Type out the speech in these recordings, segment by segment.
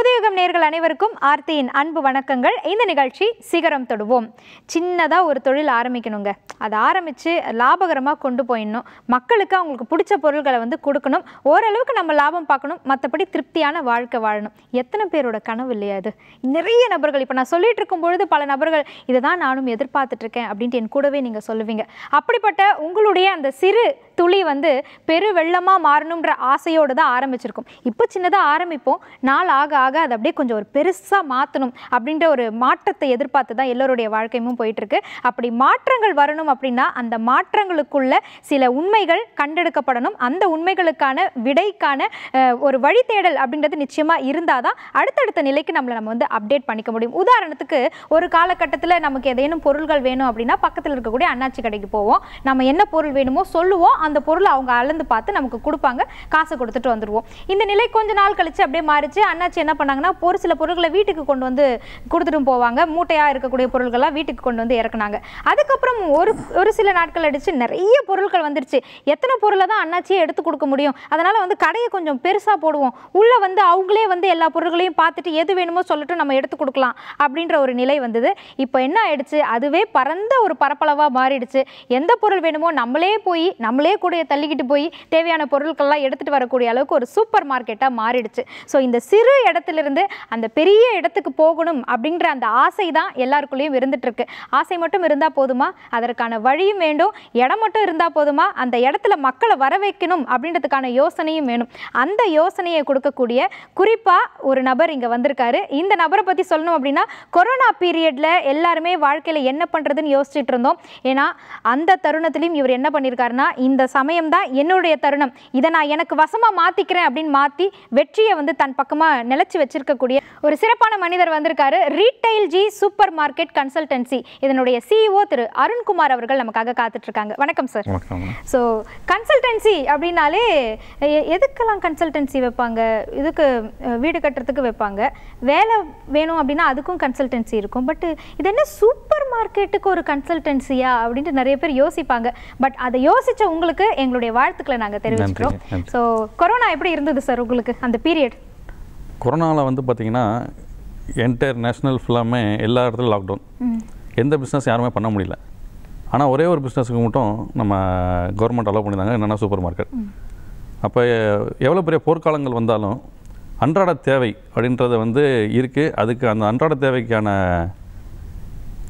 அப்போதே வணக்கம் நேர்கள் அனைவருக்கும் ஆர்த்தியின் அன்பு வணக்கங்கள் இந்த நிகழ்ச்சி சிகரம் தொடுவோம் சின்னதாக ஒரு தொழில் ஆரம்பிக்கணுங்க அதை ஆரம்பித்து லாபகரமாக கொண்டு போயிடணும் மக்களுக்கு அவங்களுக்கு பிடிச்ச பொருள்களை வந்து கொடுக்கணும் ஓரளவுக்கு நம்ம லாபம் பார்க்கணும் மற்றபடி திருப்தியான வாழ்க்கை வாழணும் எத்தனை பேரோட கனவு இல்லையா அது நிறைய நபர்கள் இப்போ நான் சொல்லிட்டு இருக்கும் பொழுது பல நபர்கள் இதை தான் நானும் எதிர்பார்த்துட்ருக்கேன் அப்படின்ட்டு என் கூடவே நீங்கள் சொல்லுவீங்க அப்படிப்பட்ட உங்களுடைய அந்த சிறு துளி வந்து பெரு வெள்ளமாக மாறணுன்ற ஆசையோடு தான் ஆரம்பிச்சிருக்கும் இப்போ சின்னதாக ஆரம்பிப்போம் நாள் ஆக ஆக அதை அப்படியே கொஞ்சம் ஒரு பெருசாக மாற்றணும் அப்படின்ற ஒரு மாற்றத்தை எதிர்பார்த்து தான் எல்லோருடைய வாழ்க்கையும் போயிட்டுருக்கு அப்படி மாற்றங்கள் வரணும் அப்படின்னா அந்த மாற்றங்களுக்குள்ள சில உண்மைகள் கண்டெடுக்கப்படணும் அந்த உண்மைகளுக்கான விடைக்கான ஒரு வழி தேடல் அப்படின்றது நிச்சயமாக இருந்தால் தான் அடுத்தடுத்த நிலைக்கு நம்மளை நம்ம வந்து அப்டேட் பண்ணிக்க முடியும் உதாரணத்துக்கு ஒரு காலகட்டத்தில் நமக்கு ஏதேனும் பொருள்கள் வேணும் அப்படின்னா பக்கத்தில் இருக்கக்கூடிய அண்ணாச்சி கடைக்கு போவோம் நம்ம என்ன பொருள் வேணுமோ சொல்லுவோம் அந்த பொருளை அவங்க அளந்து பார்த்து நமக்கு கொடுப்பாங்க காசு கொடுத்துட்டு வந்துடுவோம் இந்த நிலை கொஞ்ச நாள் கழித்து அப்படியே மாறிச்சு அண்ணாச்சி என்ன பண்ணாங்கன்னா பார்த்தீங்கன்னா ஒரு சில பொருட்களை வீட்டுக்கு கொண்டு வந்து கொடுத்துட்டும் போவாங்க மூட்டையாக இருக்கக்கூடிய பொருட்கள்லாம் வீட்டுக்கு கொண்டு வந்து இறக்குனாங்க அதுக்கப்புறம் ஒரு ஒரு சில நாட்கள் அடித்து நிறைய பொருட்கள் வந்துருச்சு எத்தனை பொருளை தான் அண்ணாச்சியே எடுத்து கொடுக்க முடியும் அதனால் வந்து கடையை கொஞ்சம் பெருசாக போடுவோம் உள்ளே வந்து அவங்களே வந்து எல்லா பொருட்களையும் பார்த்துட்டு எது வேணுமோ சொல்லிட்டு நம்ம எடுத்து கொடுக்கலாம் அப்படின்ற ஒரு நிலை வந்தது இப்போ என்ன ஆயிடுச்சு அதுவே பரந்த ஒரு பரப்பளவாக மாறிடுச்சு எந்த பொருள் வேணுமோ நம்மளே போய் நம்மளே கூட தள்ளிக்கிட்டு போய் தேவையான பொருட்கள்லாம் எடுத்துகிட்டு வரக்கூடிய அளவுக்கு ஒரு சூப்பர் மார்க்கெட்டாக மாறிடுச்சு ஸோ இந்த சிறு இடத்துலேருந்து வந்து அந்த பெரிய இடத்துக்கு போகணும் அப்படின்ற அந்த ஆசை தான் எல்லாருக்குள்ளேயும் இருந்துகிட்ருக்கு ஆசை மட்டும் இருந்தால் போதுமா அதற்கான வழியும் வேண்டும் இடம் மட்டும் இருந்தால் போதுமா அந்த இடத்துல மக்களை வர வைக்கணும் அப்படின்றதுக்கான யோசனையும் வேணும் அந்த யோசனையை கொடுக்கக்கூடிய குறிப்பாக ஒரு நபர் இங்கே வந்திருக்காரு இந்த நபரை பற்றி சொல்லணும் அப்படின்னா கொரோனா பீரியடில் எல்லாருமே வாழ்க்கையில் என்ன பண்ணுறதுன்னு யோசிச்சுட்டு இருந்தோம் ஏன்னா அந்த தருணத்திலையும் இவர் என்ன பண்ணியிருக்காருன்னா இந்த சமயம் தான் என்னுடைய தருணம் இதை நான் எனக்கு வசமாக மாற்றிக்கிறேன் அப்படின்னு மாற்றி வெற்றியை வந்து தன் பக்கமாக நிலச்சி வச்சிருக்க இருக்கக்கூடிய ஒரு சிறப்பான மனிதர் வந்திருக்காரு retail G super market consultancy இதனுடைய சிஇஓ e திரு அருண்குமார் அவர்கள் நமக்காக காத்துட்டு இருக்காங்க வணக்கம் சார் ஸோ கன்சல்டன்சி அப்படின்னாலே எதுக்கெல்லாம் கன்சல்டன்சி வைப்பாங்க இதுக்கு வீடு கட்டுறதுக்கு வைப்பாங்க வேலை வேணும் அப்படின்னா அதுக்கும் கன்சல்டன்சி இருக்கும் பட் இது என்ன சூப்பர் மார்க்கெட்டுக்கு ஒரு கன்சல்டன்சியா அப்படின்ட்டு நிறைய பேர் யோசிப்பாங்க பட் அதை யோசிச்ச உங்களுக்கு எங்களுடைய வாழ்த்துக்களை நாங்கள் தெரிவிச்சுக்கிறோம் ஸோ கொரோனா எப்படி இருந்தது சார் உங்களுக்கு அந்த பீரியட் கொரோனாவில் வந்து பார்த்திங்கன்னா என்டையர் நேஷ்னல் ஃபுல்லாமே எல்லா இடத்துலையும் லாக்டவுன் எந்த பிஸ்னஸ் யாருமே பண்ண முடியல ஆனால் ஒரே ஒரு பிஸ்னஸுக்கு மட்டும் நம்ம கவர்மெண்ட் அலோவ் பண்ணியிருந்தாங்க என்னென்னா சூப்பர் மார்க்கெட் அப்போ எவ்வளோ பெரிய போர்க்காலங்கள் வந்தாலும் அன்றாட தேவை அப்படின்றது வந்து இருக்குது அதுக்கு அந்த அன்றாட தேவைக்கான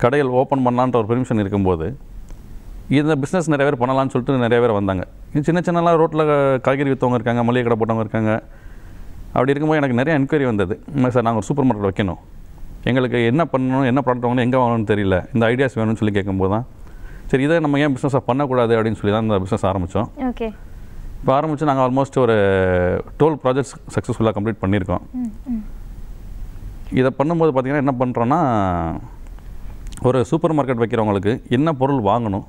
கடைகள் ஓப்பன் பண்ணலான்ற ஒரு பெர்மிஷன் இருக்கும்போது இந்த பிஸ்னஸ் நிறைய பேர் பண்ணலான்னு சொல்லிட்டு நிறைய பேர் வந்தாங்க இன்னும் சின்ன சின்னலாம் ரோட்டில் காய்கறி விற்றவங்க இருக்காங்க மளிகை கடை போட்டவங்க இருக்காங்க அப்படி இருக்கும்போது எனக்கு நிறைய என்கொயரி வந்தது இல்லை சார் நாங்கள் ஒரு சூப்பர் மார்க்கெட் வைக்கணும் எங்களுக்கு என்ன பண்ணணும் என்ன ப்ராடக்ட் வாங்கணும் எங்கே வாங்கணும்னு தெரியல இந்த ஐடியாஸ் வேணும்னு சொல்லி கேட்கும்போது தான் சரி இதை நம்ம ஏன் பிஸ்னஸாக பண்ணக்கூடாது அப்படின்னு சொல்லி தான் இந்த பிஸ்னஸ் ஆரம்பித்தோம் ஓகே இப்போ ஆரம்பித்து நாங்கள் ஆல்மோஸ்ட் ஒரு டுவெல் ப்ராஜெக்ட்ஸ் சக்ஸஸ்ஃபுல்லாக கம்ப்ளீட் பண்ணியிருக்கோம் இதை பண்ணும்போது பார்த்திங்கன்னா என்ன பண்ணுறோன்னா ஒரு சூப்பர் மார்க்கெட் வைக்கிறவங்களுக்கு என்ன பொருள் வாங்கணும்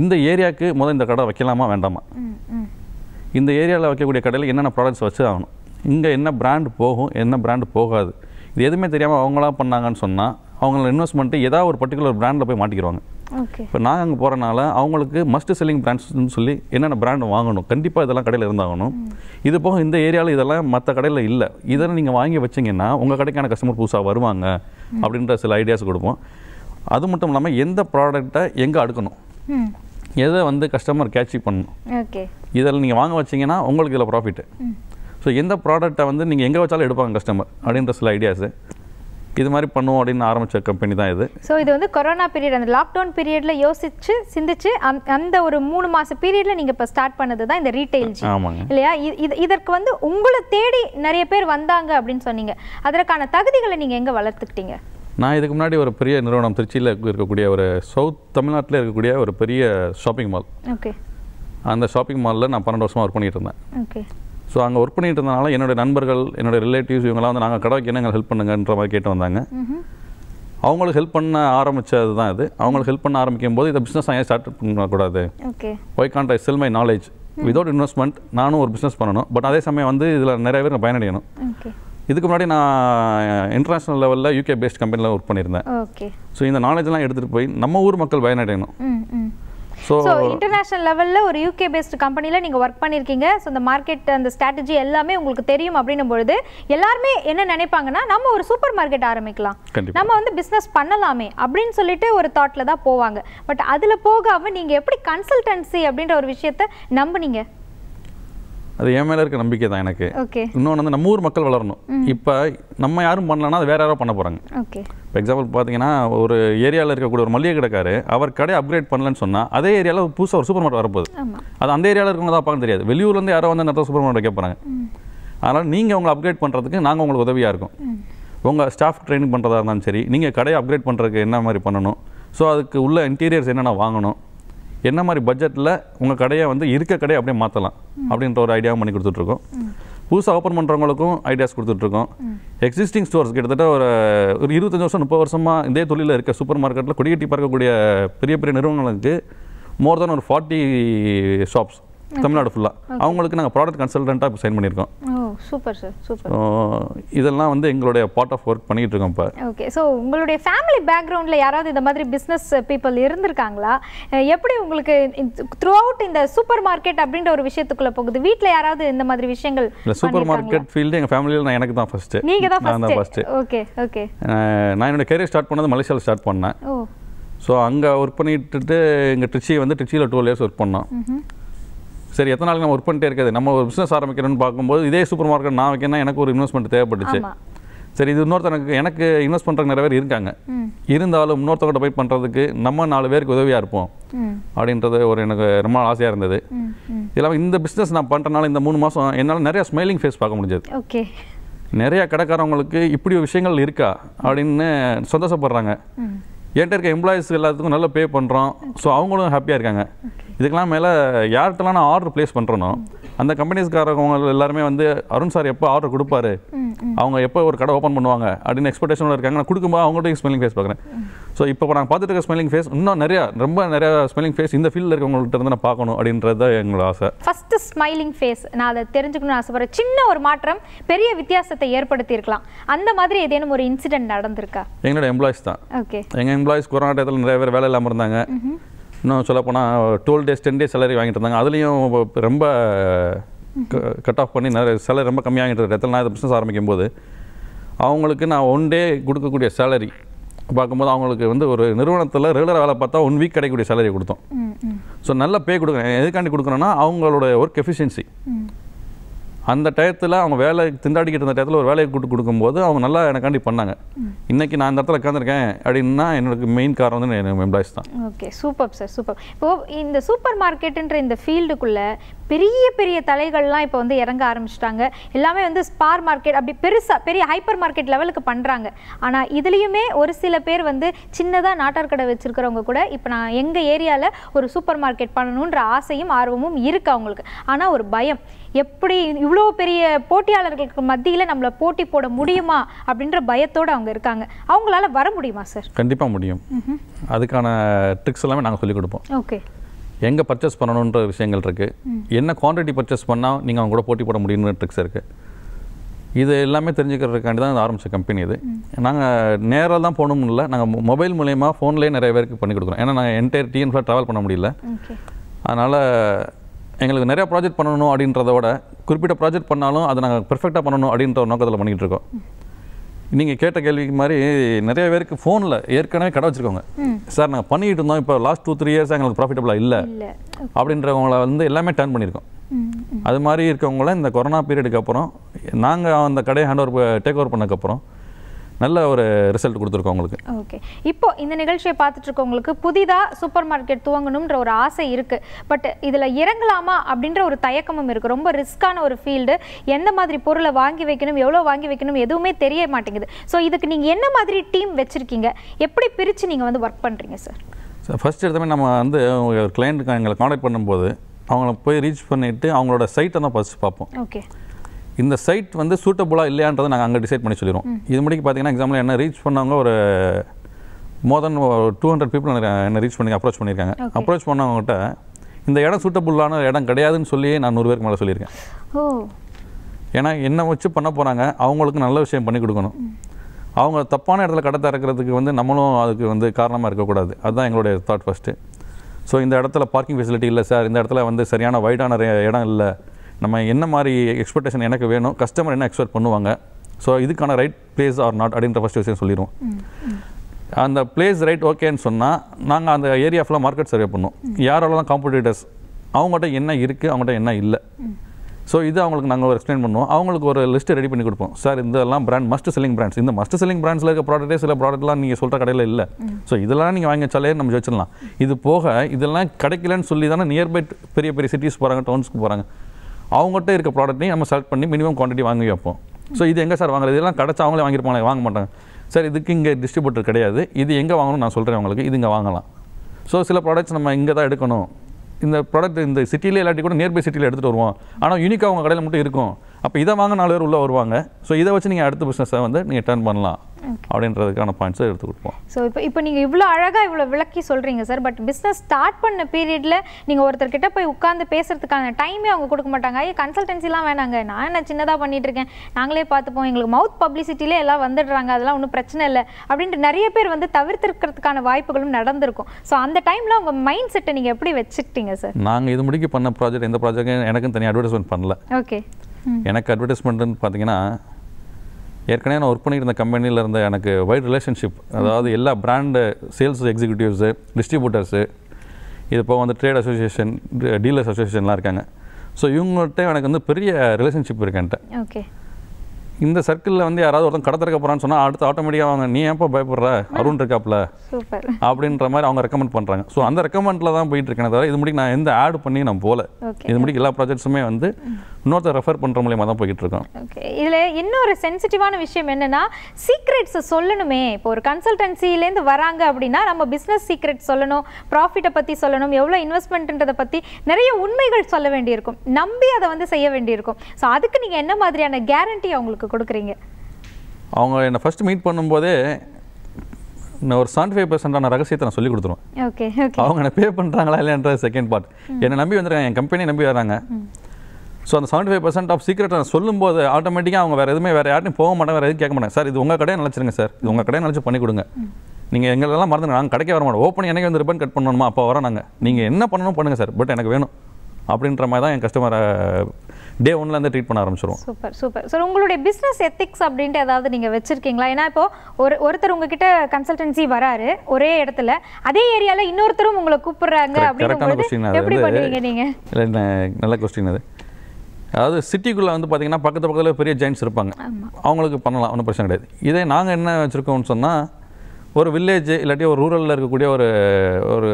இந்த ஏரியாவுக்கு முதல் இந்த கடை வைக்கலாமா வேண்டாமா இந்த ஏரியாவில் வைக்கக்கூடிய கடையில் என்னென்ன ப்ராடக்ட்ஸ் வச்சு ஆகணும் இங்கே என்ன பிராண்ட் போகும் என்ன பிராண்ட் போகாது இது எதுவுமே தெரியாமல் அவங்களாம் பண்ணாங்கன்னு சொன்னால் அவங்கள இன்வெஸ்ட்மெண்ட்டு ஏதாவது ஒரு பர்டிகுலர் பிராண்டில் போய் மாட்டிக்கிடுவாங்க இப்போ நாங்கள் அங்கே போகிறனால அவங்களுக்கு மஸ்ட் செல்லிங் பிராண்ட்ஸ்னு சொல்லி என்னென்ன பிராண்ட் வாங்கணும் கண்டிப்பாக இதெல்லாம் கடையில் இருந்தாகணும் இது போக இந்த ஏரியாவில் இதெல்லாம் மற்ற கடையில் இல்லை இதெல்லாம் நீங்கள் வாங்கி வச்சிங்கன்னா உங்கள் கடைக்கான கஸ்டமர் புதுசாக வருவாங்க அப்படின்ற சில ஐடியாஸ் கொடுப்போம் அது மட்டும் இல்லாமல் எந்த ப்ராடக்டை எங்கே அடுக்கணும் எதை வந்து கஸ்டமர் கேட்சி பண்ணணும் ஓகே இதில் நீங்கள் வாங்க வச்சிங்கன்னா உங்களுக்கு இதில் ப்ராஃபிட்டு ஸோ எந்த ப்ராடக்ட்டை வந்து நீங்கள் எங்கே வச்சாலும் எடுப்பாங்க கஸ்டமர் அப்படின்ற சில ஐடியாஸு இது மாதிரி பண்ணுவோம் அப்படின்னு ஆரம்பித்த கம்பெனி தான் இது ஸோ இது வந்து கொரோனா பீரியட் அந்த லாக்டவுன் பீரியடில் யோசிச்சு சிந்திச்சு அந்த ஒரு மூணு மாத பீரியடில் நீங்கள் இப்போ ஸ்டார்ட் பண்ணது தான் இந்த ரீட்டைல் ஆமாங்க இல்லையா இது இதற்கு வந்து உங்களை தேடி நிறைய பேர் வந்தாங்க அப்படின்னு சொன்னீங்க அதற்கான தகுதிகளை நீங்கள் எங்கே வளர்த்துக்கிட்டீங்க நான் இதுக்கு முன்னாடி ஒரு பெரிய நிறுவனம் திருச்சியில் இருக்கக்கூடிய ஒரு சவுத் தமிழ்நாட்டில் இருக்கக்கூடிய ஒரு பெரிய ஷாப்பிங் மால் ஓகே அந்த ஷாப்பிங் மாலில் நான் பன்னெண்டு வருஷமாக ஒர்க் பண்ணிகிட்டு இருந்தேன் ஓகே ஸோ அங்கே ஒர்க் பண்ணிட்டு இருந்தனால என்னுடைய நண்பர்கள் என்னுடைய ரிலேட்டிவ்ஸ் இவங்களாம் வந்து நாங்கள் கடவுக்கு என்னங்க ஹெல்ப் பண்ணுங்கன்ற மாதிரி கேட்டு வந்தாங்க அவங்களுக்கு ஹெல்ப் பண்ண ஆரம்பித்தது தான் இது அவங்களுக்கு ஹெல்ப் பண்ண ஆரம்பிக்கும் போது இதை பிஸ்னஸ் ஏன் ஸ்டார்ட் பண்ணக்கூடாது why can't I sell my knowledge without investment நானும் ஒரு பிஸ்னஸ் பண்ணணும் பட் அதே சமயம் வந்து இதில் நிறைய பேர் பயனடையணும் இதுக்கு முன்னாடி நான் இன்டர்நேஷ்னல் லெவலில் யூகே பேஸ்ட் கம்பெனியில் ஒர்க் பண்ணியிருந்தேன் ஓகே ஸோ இந்த நாலேஜ்லாம் எடுத்துகிட்டு போய் நம்ம ஊர் மக்கள் பயனடையணும் ஸோ இன்டர்நேஷனல் லெவலில் ஒரு யூகே பேஸ்டு கம்பெனியில் நீங்கள் ஒர்க் பண்ணியிருக்கீங்க ஸோ இந்த மார்க்கெட் அந்த ஸ்ட்ராட்டஜி எல்லாமே உங்களுக்கு தெரியும் அப்படின்னும் பொழுது எல்லாருமே என்ன நினைப்பாங்கன்னா நம்ம ஒரு சூப்பர் மார்க்கெட் ஆரம்பிக்கலாம் நம்ம வந்து பிஸ்னஸ் பண்ணலாமே அப்படின்னு சொல்லிட்டு ஒரு தாட்டில் தான் போவாங்க பட் அதில் போகாமல் நீங்கள் எப்படி கன்சல்டன்சி அப்படின்ற ஒரு விஷயத்த நம்புனீங்க அது என் மேலே இருக்க நம்பிக்கை தான் எனக்கு இன்னொன்று வந்து நம்ம ஊர் மக்கள் வளரணும் இப்போ நம்ம யாரும் பண்ணலன்னா அது வேற யாரோ பண்ண போகிறாங்க இப்போ எக்ஸாம்பிள் பார்த்தீங்கன்னா ஒரு ஏரியாவில் இருக்கக்கூடிய ஒரு மளிகை கிடக்காரு அவர் கடை அப்கிரேட் பண்ணலன்னு சொன்னால் அதே ஏரியாவில் புதுசாக ஒரு சூப்பர் மார்க்கெட் வரப்போகுது அது அந்த ஏரியாவில் இருக்கவங்க தான் தெரியாது வெளியூர்லேருந்து யாரோ வந்து நடத்த சூப்பர் மார்க்கெட் கேட்பாங்க போகிறாங்க அதனால் நீங்கள் உங்களை அப்கிரேட் பண்ணுறதுக்கு நாங்கள் உங்களுக்கு உதவியாக இருக்கும் உங்கள் ஸ்டாஃப் ட்ரைனிங் பண்ணுறதா இருந்தாலும் சரி நீங்கள் கடையை அப்கிரேட் பண்ணுறதுக்கு என்ன மாதிரி பண்ணணும் ஸோ அதுக்கு உள்ள இன்டீரியர்ஸ் என்னென்ன வாங்கணும் என்ன மாதிரி பட்ஜெட்டில் உங்கள் கடையை வந்து இருக்க கடையை அப்படியே மாற்றலாம் அப்படின்ற ஒரு ஐடியாவும் பண்ணி கொடுத்துட்ருக்கோம் புதுசாக ஓப்பன் பண்ணுறவங்களுக்கும் ஐடியாஸ் கொடுத்துட்ருக்கோம் எக்ஸிஸ்டிங் ஸ்டோர்ஸ் கிட்டத்தட்ட ஒரு ஒரு இருபத்தஞ்சி வருஷம் முப்பது வருஷமாக இதே தொழிலில் இருக்க சூப்பர் மார்க்கெட்டில் கொடிக்கட்டி பார்க்கக்கூடிய பெரிய பெரிய நிறுவனங்களுக்கு மோர் தேன் ஒரு ஃபார்ட்டி ஷாப்ஸ் தமிழ்நாடு ஃபுல்லாக அவங்களுக்கு நாங்கள் ப்ராடக்ட் கன்சல்டண்ட்டாக சைன் பண்ணியிருக்கோம் சூப்பர் சார் சூப்பர் இதெல்லாம் வந்து எங்களுடைய பார்ட் ஆஃப் ஒர்க் பண்ணிட்டு இருக்கோம் இப்போ ஓகே ஸோ உங்களுடைய ஃபேமிலி பேக்ரவுண்டில் யாராவது இந்த மாதிரி பிஸ்னஸ் பீப்புள் இருந்திருக்காங்களா எப்படி உங்களுக்கு த்ரூ அவுட் இந்த சூப்பர் மார்க்கெட் அப்படின்ற ஒரு விஷயத்துக்குள்ள போகுது வீட்டில் யாராவது இந்த மாதிரி விஷயங்கள் இல்லை சூப்பர் மார்க்கெட் ஃபீல்டு எங்கள் ஃபேமிலியில் நான் எனக்கு தான் ஃபர்ஸ்ட் நீங்கள் தான் நான் தான் ஓகே ஓகே நான் என்னோட கேரியர் ஸ்டார்ட் பண்ணது மலேசியாவில் ஸ்டார்ட் பண்ணேன் ஸோ அங்கே ஒர்க் பண்ணிட்டு இங்கே ட்ரிச்சியை வந்து ட்ரிச்சியில் டுவெல் இயர்ஸ் ஒர்க் பண்ணோம் சரி எத்தனை நாள் நம்ம ஒர்க் பண்ணிட்டே இருக்காது நம்ம ஒரு பிஸ்னஸ் ஆரம்பிக்கிறோம்னு பார்க்கும்போது இதே சூப்பர் மார்க்கெட் நான் வைக்கணும் எனக்கு ஒரு இன்வெஸ்ட்மெண்ட் தேவைப்பட்டுச்சு சரி இது இன்னொருத்தனுக்கு எனக்கு இன்வெஸ்ட் பண்ணுறவங்க நிறைய பேர் இருக்காங்க இருந்தாலும் இன்னொருத்தவங்க போய் பண்ணுறதுக்கு நம்ம நாலு பேருக்கு உதவியாக இருப்போம் அப்படின்றது ஒரு எனக்கு ரொம்ப ஆசையாக இருந்தது இல்லாமல் இந்த பிஸ்னஸ் நான் பண்ணுறனால இந்த மூணு மாதம் என்னால் நிறைய ஸ்மைலிங் ஃபேஸ் பார்க்க முடிஞ்சது ஓகே நிறைய கடைக்காரவங்களுக்கு இப்படி விஷயங்கள் இருக்கா அப்படின்னு சந்தோஷப்படுறாங்க என்கிட்ட இருக்க எம்ப்ளாயிஸ் எல்லாத்துக்கும் நல்லா பே பண்ணுறோம் ஸோ அவங்களும் ஹாப்பியாக இருக்காங்க இதுக்கெல்லாம் மேலே யார்கிட்டலாம் நான் ஆர்டர் ப்ளேஸ் பண்ணுறனோ அந்த கம்பெனிஸ்காரவங்க எல்லாருமே வந்து அருண் சார் எப்போ ஆர்டர் கொடுப்பாரு அவங்க எப்போ ஒரு கடை ஓப்பன் பண்ணுவாங்க அப்படின்னு எக்ஸ்பெக்டேஷனோட இருக்காங்க நான் கொடுக்கும்போது அவங்கள்ட்ட ஸ்மெல்லிங் ஃபேஸ் பார்க்குறேன் ஸோ இப்போ நாங்கள் பார்த்துட்டு இருக்க ஸ்மெல்லிங் ஃபேஸ் இன்னும் நிறையா ரொம்ப நிறையா ஸ்மெல்லிங் ஃபேஸ் இந்த ஃபீல்டில் இருக்கவங்கள்ட்ட இருந்து நான் பார்க்கணும் அப்படின்றது தான் எங்களோட ஆசை ஃபஸ்ட்டு ஸ்மைலிங் ஃபேஸ் நான் அதை தெரிஞ்சுக்கணும்னு ஆசைப்படுறேன் சின்ன ஒரு மாற்றம் பெரிய வித்தியாசத்தை ஏற்படுத்தியிருக்கலாம் அந்த மாதிரி ஏதேனும் ஒரு இன்சிடென்ட் நடந்திருக்கா எங்களோட எம்ப்ளாயிஸ் தான் ஓகே எங்கள் எம்ப்ளாயிஸ் கொரோனா டயத்தில் நிறைய பேர் வேலை இல்லாமல் இருந்தாங்க இன்னும் சொல்லப்போனால் twelve days ten days salary வாங்கிட்டு இருந்தாங்க அதுலேயும் ரொம்ப கட் ஆஃப் பண்ணி நிறைய சேலரி ரொம்ப கம்மியாகிட்டு இருக்கிற இடத்துல நான் இதை பிஸ்னஸ் ஆரம்பிக்கும் போது அவங்களுக்கு நான் ஒன் டே கொடுக்கக்கூடிய சேலரி பார்க்கும்போது அவங்களுக்கு வந்து ஒரு நிறுவனத்தில் ரெகுலராக வேலை பார்த்தா ஒன் வீக் கிடைக்கக்கூடிய சேலரி கொடுத்தோம் ஸோ நல்ல பே கொடுக்குறேன் எதுக்காண்டி கொடுக்குறோன்னா அவங்களோட ஒர்க் எஃபிஷியன்சி அந்த டயத்தில் அவங்க வேலை திண்டாடிக்கிட்டு இருந்த டயத்தில் ஒரு வேலையை கூட்டு கொடுக்கும்போது அவங்க நல்லா எனக்காண்டி பண்ணாங்க இன்றைக்கி நான் இந்த இடத்துல உட்காந்துருக்கேன் அப்படின்னா என்னோட மெயின் காரணம் வந்து எனக்கு எம்ப்ளாயிஸ் தான் ஓகே சூப்பர் சார் சூப்பர் இப்போ இந்த சூப்பர் மார்க்கெட்டுன்ற இந்த ஃபீல்டுக்குள்ளே பெரிய பெரிய தலைகள்லாம் இப்போ வந்து இறங்க ஆரம்பிச்சிட்டாங்க எல்லாமே வந்து ஸ்பார் மார்க்கெட் அப்படி பெருசாக பெரிய ஹைப்பர் மார்க்கெட் லெவலுக்கு பண்ணுறாங்க ஆனால் இதுலேயுமே ஒரு சில பேர் வந்து சின்னதாக நாட்டார் கடை வச்சுருக்கிறவங்க கூட இப்போ நான் எங்கள் ஏரியாவில் ஒரு சூப்பர் மார்க்கெட் பண்ணணுன்ற ஆசையும் ஆர்வமும் இருக்குது அவங்களுக்கு ஆனால் ஒரு பயம் எப்படி இவ்வளோ பெரிய போட்டியாளர்களுக்கு மத்தியில் நம்மளை போட்டி போட முடியுமா அப்படின்ற பயத்தோடு அவங்க இருக்காங்க அவங்களால வர முடியுமா சார் கண்டிப்பாக முடியும் அதுக்கான ட்ரிக்ஸ் எல்லாமே நாங்கள் சொல்லிக் கொடுப்போம் ஓகே எங்கே பர்ச்சேஸ் பண்ணணுன்ற விஷயங்கள் இருக்குது என்ன குவான்டிட்டி பர்ச்சேஸ் பண்ணால் நீங்கள் அவங்க கூட போட்டி போட முடியும்னு ட்ரிக்ஸ் இருக்குது இது எல்லாமே தெரிஞ்சுக்கிறதுக்காண்டி தான் ஆரம்பித்த கம்பெனி இது நாங்கள் நேராக தான் போகணும்னு இல்லை நாங்கள் மொபைல் மூலயமா ஃபோன்லேயே நிறைய பேருக்கு பண்ணி கொடுக்குறோம் ஏன்னா நாங்கள் என்டையர் ஃபுல்லாக ட்ராவல் பண்ண முடியல அதனால் எங்களுக்கு நிறையா ப்ராஜெக்ட் பண்ணணும் அப்படின்றத விட குறிப்பிட்ட ப்ராஜெக்ட் பண்ணாலும் அதை நாங்கள் பெர்ஃபெக்டாக பண்ணணும் அப்படின்ற ஒரு நோக்கத்தில் பண்ணிகிட்டு இருக்கோம் நீங்கள் கேட்ட கேள்விக்கு மாதிரி நிறைய பேருக்கு ஃபோனில் ஏற்கனவே கடை வச்சுருக்கோங்க சார் நாங்கள் பண்ணிகிட்டு இருந்தோம் இப்போ லாஸ்ட் டூ த்ரீ இயர்ஸ் எங்களுக்கு ப்ராஃபிட்டபுளாக இல்லை அப்படின்றவங்கள வந்து எல்லாமே டர்ன் பண்ணியிருக்கோம் அது மாதிரி இருக்கவங்கள இந்த கொரோனா பீரியடுக்கு அப்புறம் நாங்கள் அந்த கடையை ஹேண்ட் ஓவர் டேக் ஓவர் பண்ணக்கப்புறம் நல்ல ஒரு ரிசல்ட் கொடுத்துருக்கோம் உங்களுக்கு ஓகே இப்போ இந்த நிகழ்ச்சியை பார்த்துட்டு இருக்கவங்களுக்கு புதிதாக சூப்பர் மார்க்கெட் துவங்கணுன்ற ஒரு ஆசை இருக்குது பட் இதில் இறங்கலாமா அப்படின்ற ஒரு தயக்கமும் இருக்குது ரொம்ப ரிஸ்க்கான ஒரு ஃபீல்டு எந்த மாதிரி பொருளை வாங்கி வைக்கணும் எவ்வளோ வாங்கி வைக்கணும் எதுவுமே தெரிய மாட்டேங்குது ஸோ இதுக்கு நீங்கள் என்ன மாதிரி டீம் வச்சுருக்கீங்க எப்படி பிரித்து நீங்கள் வந்து ஒர்க் பண்ணுறீங்க சார் சார் ஃபஸ்ட் எடுத்தமே நம்ம வந்து கிளைண்ட்டுக்கு எங்களை காண்டாக்ட் பண்ணும்போது அவங்கள போய் ரீச் பண்ணிவிட்டு அவங்களோட சைட்டை தான் ஃபஸ்ட் பார்ப்போம் ஓகே இந்த சைட் வந்து சூட்டபுளாக இல்லையான்றதை நாங்கள் அங்கே டிசைட் பண்ணி சொல்லிடுவோம் இது முடிக்கு பார்த்தீங்கன்னா எக்ஸாம்பிள் என்ன ரீச் பண்ணவங்க ஒரு more than two hundred people என்ன ரீச் பண்ணி அப்ரோச் பண்ணியிருக்காங்க அப்ரோச் பண்ணவங்ககிட்ட இந்த இடம் சூட்டபுளான இடம் கிடையாதுன்னு சொல்லி நான் நூறு பேருக்கு மேலே சொல்லியிருக்கேன் ஏன்னா என்ன வச்சு பண்ண போகிறாங்க அவங்களுக்கு நல்ல விஷயம் பண்ணி கொடுக்கணும் அவங்க தப்பான இடத்துல கடை திறக்கிறதுக்கு வந்து நம்மளும் அதுக்கு வந்து காரணமாக இருக்கக்கூடாது அதுதான் எங்களுடைய தாட் ஃபஸ்ட்டு ஸோ இந்த இடத்துல பார்க்கிங் ஃபெசிலிட்டி இல்லை சார் இந்த இடத்துல வந்து சரியான வைடான இடம் இல்லை நம்ம என்ன மாதிரி எக்ஸ்பெக்டேஷன் எனக்கு வேணும் கஸ்டமர் என்ன எக்ஸ்பெக்ட் பண்ணுவாங்க ஸோ இதுக்கான ரைட் பிளேஸ் ஆர் நாட் அப்படின்ற ஃபஸ்ட் விஷயம் சொல்லிடுவோம் அந்த பிளேஸ் ரைட் ஓகேன்னு சொன்னால் நாங்கள் அந்த ஏரியா ஃபுல்லாக மார்க்கெட் சர்வே பண்ணுவோம் யாரெல்லாம் காம்படிட்டர்ஸ் அவங்கள்ட்ட என்ன இருக்குது அவங்ககிட்ட என்ன இல்லை ஸோ இது அவங்களுக்கு நாங்கள் ஒரு எக்ஸ்பிளைன் பண்ணுவோம் அவங்களுக்கு ஒரு லிஸ்ட்டு ரெடி பண்ணி கொடுப்போம் சார் இதெல்லாம் பிராண்ட் மஸ்ட் செல்லிங் பிராண்ட்ஸ் இந்த மஸ்ட் செல்லிங் பிராண்ட்ஸில் இருக்க ப்ராடக்ட்டே சில ப்ராடக்ட்லாம் நீங்கள் சொல்கிற கடையில் இல்லை ஸோ இதெல்லாம் நீங்கள் வாங்கி வச்சாலே நம்ம வச்சிடலாம் இது போக இதெல்லாம் கிடைக்கலன்னு சொல்லி தானே நியர்பை பெரிய பெரிய சிட்டிஸ் போகிறாங்க டவுன்ஸ்க்கு போகிறாங்க அவங்ககிட்ட இருக்க ப்ராடக்ட்டையும் நம்ம செலக்ட் பண்ணி மினிமம் குவான்டிட்டி வாங்கி வைப்போம் ஸோ இது எங்கே சார் வாங்குறது இதெல்லாம் கிடச்சா அவங்களே வாங்கியிருப்பாங்க வாங்க மாட்டாங்க சார் இதுக்கு இங்கே டிஸ்ட்ரிபியூட்டர் கிடையாது இது எங்கே வாங்கணும்னு நான் சொல்கிறேன் அவங்களுக்கு இது இங்கே வாங்கலாம் ஸோ சில ப்ராடக்ட்ஸ் நம்ம இங்கே தான் எடுக்கணும் இந்த ப்ராடக்ட் இந்த சிட்டியில் இல்லாட்டி கூட நியர்பை சிட்டியில் எடுத்துகிட்டு வருவோம் ஆனால் யூனிக்காக உங்கள் கடையில் மட்டும் இருக்கும் அப்போ இதை வாங்க நாலு பேர் உள்ளே வருவாங்க ஸோ இதை வச்சு நீங்கள் அடுத்த பிஸ்னஸை வந்து நீங்கள் டர்ன் பண்ணலாம் அப்படின்றதுக்கான பாயிண்ட்ஸை எடுத்து கொடுப்போம் ஸோ இப்போ இப்போ நீங்கள் இவ்வளோ அழகாக இவ்வளோ விளக்கி சொல்கிறீங்க சார் பட் பிஸ்னஸ் ஸ்டார்ட் பண்ண பீரியடில் நீங்கள் ஒருத்தர்கிட்ட போய் உட்காந்து பேசுகிறதுக்கான டைமே அவங்க கொடுக்க மாட்டாங்க ஐயா கன்சல்டன்சிலாம் வேணாங்க நான் என்ன சின்னதாக பண்ணிகிட்டு இருக்கேன் நாங்களே பார்த்துப்போம் எங்களுக்கு மவுத் பப்ளிசிட்டிலே எல்லாம் வந்துடுறாங்க அதெல்லாம் ஒன்றும் பிரச்சனை இல்லை அப்படின்ட்டு நிறைய பேர் வந்து தவிர்த்திருக்கிறதுக்கான வாய்ப்புகளும் நடந்திருக்கும் ஸோ அந்த டைமில் உங்கள் மைண்ட் செட்டை நீங்கள் எப்படி வச்சுக்கிட்டீங்க சார் நாங்கள் இது முடிக்க பண்ண ப்ராஜெக்ட் எந்த ப்ராஜெக்ட் எனக்கும் தனி அட்வர்டைஸ்மெண்ட் பண்ணல ஓகே எனக்கு அட்வர்டைஸ்மெண்ட்டுன்னு பார்த்தீங்கன்னா ஏற்கனவே நான் ஒர்க் பண்ணியிருந்த கம்பெனியில் இருந்த எனக்கு வைட் ரிலேஷன்ஷிப் அதாவது எல்லா பிராண்டு சேல்ஸ் எக்ஸிக்யூட்டிவ்ஸு டிஸ்ட்ரிபியூட்டர்ஸு இது இப்போ வந்து ட்ரேட் அசோசியேஷன் டீலர்ஸ் அசோசியேஷன்லாம் இருக்காங்க ஸோ இவங்கள்ட்ட எனக்கு வந்து பெரிய ரிலேஷன்ஷிப் இருக்கேன்ட்ட ஓகே இந்த சர்க்கிளில் வந்து யாராவது ஒருத்தன் கடத்திருக்க போகிறான்னு சொன்னால் அடுத்து ஆட்டோமேட்டிக்காக அவங்க நீ ஏன்ப்பா பயப்படுற அருண் இருக்காப்ல அப்படின்ற மாதிரி அவங்க ரெக்கமெண்ட் பண்ணுறாங்க ஸோ அந்த ரெக்கமெண்டில் தான் போயிட்டு இருக்கேன் தவிர இது முடிக்கு நான் எந்த ஆட் பண்ணி நான் போகல இது முடிக்கு எல்லா ப்ராஜெக்ட்ஸுமே வந்து இன்னொருத்தர் ரெஃபர் பண்ணுற மூலியமாக தான் போயிட்டு இருக்கோம் ஓகே இதில் இன்னொரு சென்சிட்டிவான விஷயம் என்னென்னா சீக்ரெட்ஸ் சொல்லணுமே இப்போ ஒரு கன்சல்டன்சிலேருந்து வராங்க அப்படின்னா நம்ம பிஸ்னஸ் சீக்ரெட் சொல்லணும் ப்ராஃபிட்டை பற்றி சொல்லணும் எவ்வளோ இன்வெஸ்ட்மெண்ட்ன்றதை பற்றி நிறைய உண்மைகள் சொல்ல வேண்டியிருக்கும் நம்பி அதை வந்து செய்ய வேண்டியிருக்கும் ஸோ அதுக்கு நீங்கள் என்ன மாதிரியான கேரண்டி அவங்களுக்கு அவங்களுக்கு கொடுக்குறீங்க அவங்க என்னை ஃபஸ்ட்டு மீட் பண்ணும்போதே நான் ஒரு செவன்டி ஃபைவ் பர்சென்டான ரகசியத்தை நான் சொல்லி கொடுத்துருவேன் ஓகே அவங்க என்ன பே பண்ணுறாங்களா இல்லைன்ற செகண்ட் பார்ட் என்னை நம்பி வந்துருக்காங்க என் கம்பெனியை நம்பி வராங்க ஸோ அந்த seventy five percent of secret நான் சொல்லும்போது ஆட்டோமேட்டிக்காக அவங்க வேறு எதுவுமே வேறு யார்ட்டையும் போக மாட்டேன் வேறு எதுவும் கேட்க மாட்டேன் சார் இது உங்கள் கடையை நினச்சிருங்க சார் இது உங்கள் கடையை நினச்சி பண்ணி கொடுங்க நீங்கள் எங்களெல்லாம் மறந்து நாங்கள் கடைக்கே வர மாட்டோம் ஓப்பன் எனக்கு வந்து ரிப்பன் கட் பண்ணணுமா அப்போ வரோம் நாங்கள் நீங்கள் என்ன பண்ணணும் பண்ணுங்கள் சார் பட் எனக்கு வேணும் அப்படின்ற மாதிரி தான் என் கஸ்டமரை டே இருந்து ட்ரீட் பண்ண ஆரம்பிச்சிரும் சூப்பர் சூப்பர் சார் உங்களுடைய பிஸ்னஸ் எத்திக்ஸ் அப்படின்ட்டு ஏதாவது நீங்கள் வச்சுருக்கீங்களா ஏன்னா இப்போ ஒரு ஒருத்தர் உங்ககிட்ட கன்சல்டன்சி வராரு ஒரே இடத்துல அதே ஏரியால இன்னொருத்தரும் உங்களை கூப்பிடுறாங்க அப்படின்னு எப்படி பண்ணுவீங்க நீங்கள் நல்ல கொஸ்டின் அது அதாவது சிட்டிக்குள்ளே வந்து பார்த்தீங்கன்னா பக்கத்து பக்கத்தில் பெரிய ஜெயின்ஸ் இருப்பாங்க அவங்களுக்கு பண்ணலாம் ஒன்றும் பிரச்சனை கிடையாது இதே நாங்கள் என்ன வச்சுருக்கோம்னு சொன்னால் ஒரு வில்லேஜ் இல்லாட்டி ஒரு ரூரலில் இருக்கக்கூடிய ஒரு ஒரு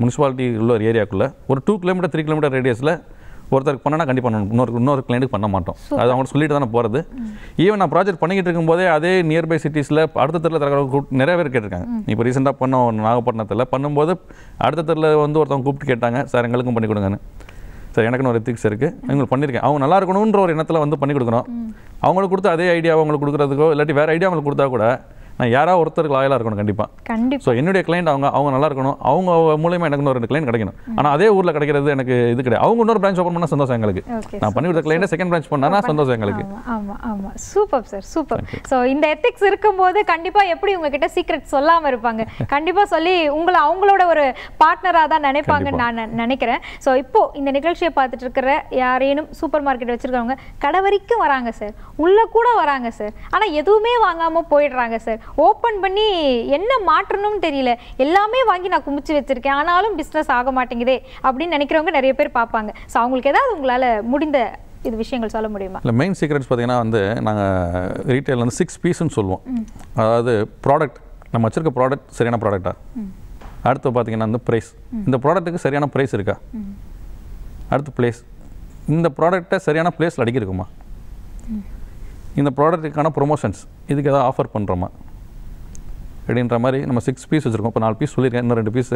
முனிசிபாலிட்டி உள்ள ஒரு ஏரியாக்குள்ளே ஒரு டூ கிலோமீட்டர் த்ரீ கிலோமீட்டர் ரேடியஸில் ஒருத்தருக்கு பண்ணனா கண்டிப்பாக இன்னொரு இன்னொரு கிளைண்ட்டுக்கு பண்ண மாட்டோம் அது அவங்க சொல்லிட்டு தானே போகிறது ஈவன் நான் ப்ராஜெக்ட் பண்ணிக்கிட்டு இருக்கும்போதே அதே நியர்பை சிட்டிஸில் அடுத்த தெருவில் தர கூப்பிட்டு நிறைய பேர் கேட்டிருக்காங்க இப்போ ரீசெண்டாக பண்ணோம் நாகப்பட்டினத்தில் பண்ணும்போது அடுத்த தெருவில் வந்து ஒருத்தவங்க கூப்பிட்டு கேட்டாங்க சார் எங்களுக்கும் பண்ணி கொடுங்கன்னு சார் எனக்குன்னு ஒரு எத்திக்ஸ் இருக்குது எங்களுக்கு பண்ணியிருக்கேன் அவங்க நல்லா இருக்கணுன்ற ஒரு எண்ணத்தில் வந்து பண்ணி கொடுக்குறோம் அவங்களுக்கு கொடுத்து அதே ஐடியா அவங்களுக்கு கொடுக்குறதுக்கோ இல்லாட்டி வேறு ஐடியா அவங்களுக்கு கொடுத்தா கூட நான் யாராவது ஒருத்தருக்கு லாயலாக இருக்கணும் கண்டிப்பாக கண்டிப்பாக ஸோ என்னுடைய கிளைண்ட் அவங்க அவங்க நல்லா இருக்கணும் அவங்க மூலியமாக எனக்கு இன்னொரு ரெண்டு கிளைண்ட் கிடைக்கணும் ஆனால் அதே ஊரில் கிடைக்கிறது எனக்கு இது கிடையாது அவங்க இன்னொரு பிரான்ச் ஓப்பன் பண்ணால் சந்தோஷம் எங்களுக்கு நான் பண்ணி கொடுத்த செகண்ட் பிரான்ச் பண்ணா சந்தோஷம் எங்களுக்கு ஆமாம் ஆமாம் சூப்பர் சார் சூப்பர் ஸோ இந்த எத்திக்ஸ் இருக்கும்போது கண்டிப்பாக எப்படி உங்ககிட்ட சீக்ரெட் சொல்லாமல் இருப்பாங்க கண்டிப்பாக சொல்லி உங்களை அவங்களோட ஒரு பார்ட்னராக தான் நினைப்பாங்கன்னு நான் நினைக்கிறேன் ஸோ இப்போ இந்த நிகழ்ச்சியை பார்த்துட்டு இருக்கிற யாரேனும் சூப்பர் மார்க்கெட் வச்சுருக்கவங்க கடை வரைக்கும் வராங்க சார் உள்ளே கூட வராங்க சார் ஆனால் எதுவுமே வாங்காமல் போயிடுறாங்க சார் ஓப்பன் பண்ணி என்ன மாற்றணும்னு தெரியல எல்லாமே வாங்கி நான் குமிச்சு வச்சுருக்கேன் ஆனாலும் பிஸ்னஸ் ஆக மாட்டேங்குதே அப்படின்னு நினைக்கிறவங்க நிறைய பேர் பார்ப்பாங்க ஸோ அவங்களுக்கு ஏதாவது உங்களால் முடிந்த இது விஷயங்கள் சொல்ல முடியுமா இல்லை மெயின் சீக்ரெட்ஸ் பார்த்தீங்கன்னா வந்து நாங்கள் ரீட்டைலில் வந்து சிக்ஸ் பீஸ்ன்னு சொல்லுவோம் அதாவது ப்ராடக்ட் நம்ம வச்சுருக்க ப்ராடக்ட் சரியான ப்ராடக்டாக அடுத்து பார்த்தீங்கன்னா வந்து ப்ரைஸ் இந்த ப்ராடக்ட்டுக்கு சரியான ப்ரைஸ் இருக்கா அடுத்து ப்ளேஸ் இந்த ப்ராடக்டை சரியான ப்ளேஸில் அடிக்கிருக்குமா இந்த ப்ராடக்ட்டுக்கான ப்ரொமோஷன்ஸ் இதுக்கு எதாவது ஆஃபர் பண்ணுறோமா அப்படின்ற மாதிரி நம்ம சிக்ஸ் பீஸ் வச்சுருக்கோம் இப்போ நாலு பீஸ் சொல்லியிருக்கேன் இன்னும் ரெண்டு பீஸ்